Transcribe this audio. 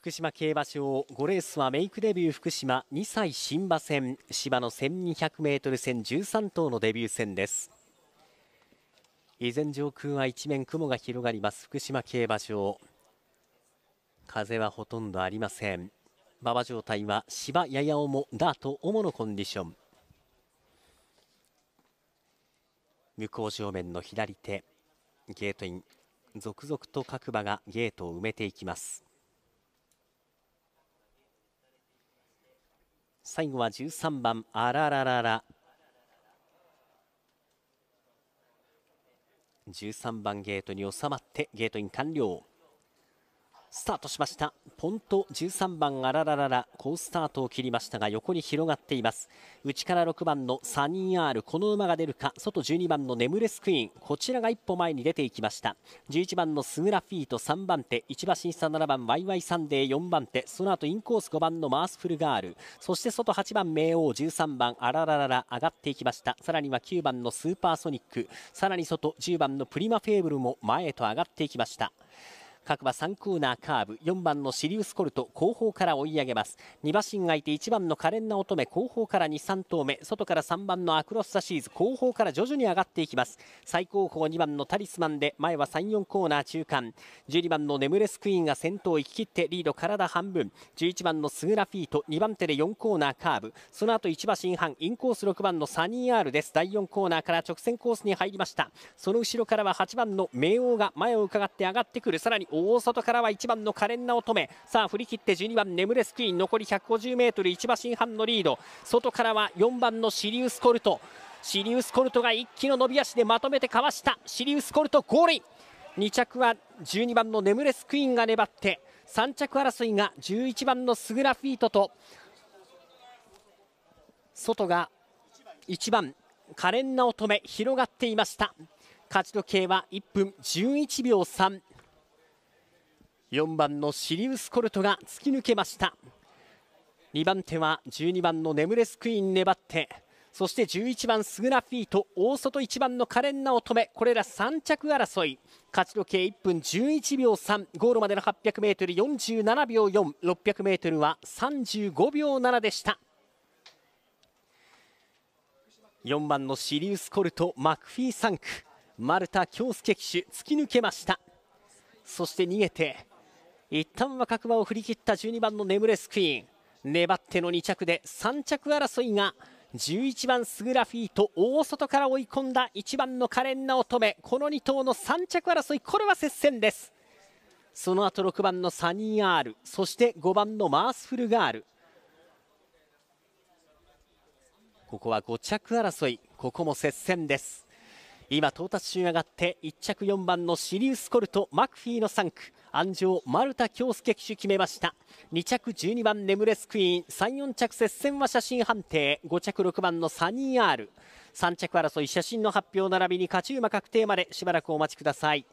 福島競馬場5レースはメイクデビュー福島2歳新馬戦芝の 1200m 戦13頭のデビュー戦です依然上空は一面雲が広がります福島競馬場風はほとんどありません馬場状態は芝やや重ダート主のコンディション向こう正面の左手ゲートイン続々と各馬がゲートを埋めていきます最後は13番あらららら13番ゲートに収まってゲートイン完了スタートしましたポント13番あらららら好スタートを切りましたが横に広がっています内から6番のサニーアールこの馬が出るか外12番のネムレスクイーンこちらが一歩前に出ていきました11番のスグラフィート3番手1馬審査7番ワイワイサンデー4番手その後インコース5番のマースフルガールそして外8番冥王13番あらららら上がっていきましたさらには9番のスーパーソニックさらに外10番のプリマフェーブルも前へと上がっていきました各馬3コーナーカーブ4番のシリウスコルト後方から追い上げます2馬身がいて1番の可憐な乙女後方から23頭目外から3番のアクロスサシーズ後方から徐々に上がっていきます最高峰2番のタリスマンで前は34コーナー中間12番のネムレスクイーンが先頭行き切ってリード体半分11番のスグラフィート2番手で4コーナーカーブその後1馬身半インコース6番のサニーアールです第4コーナーから直線コースに入りましたその後ろからは8番の明王が前を伺って上がってくるさらに大外からは1番の可憐な乙女さあ振り切って12番ネムレスクイーン残り 150m1 馬身半のリード外からは4番のシリウスコルトシリウスコルトが一気の伸び足でまとめてかわしたシリウスコルトゴールイン2着は12番のネムレスクイーンが粘って3着争いが11番のスグラフィートと外が1番可憐な乙女広がっていました勝ち時計は1分11秒3 4番のシリウス・コルトが突き抜けました2番手は12番のネムレスクイーン粘ってそして11番スグラフィート大外1番のカレンナ乙女これら3着争い勝ち時計1分11秒3ゴールまでの 800m47 秒 4600m は35秒7でした4番のシリウス・コルトマクフィー・サンク丸田恭介騎手突き抜けましたそして逃げて一旦は角馬を振り切った12番のネムレスクイーン粘っての2着で3着争いが11番スグラフィーと大外から追い込んだ1番の可憐な乙女この2頭の3着争いこれは接戦ですその後6番のサニーアールそして5番のマースフルガールここは5着争いここも接戦です今到達中上がって1着4番のシリウスコルトマクフィーの3区安城丸田恭介騎手決めました2着12番ネムレスクイーン34着接戦は写真判定5着6番のサニー R3 着争い写真の発表並びに勝ち馬確定までしばらくお待ちください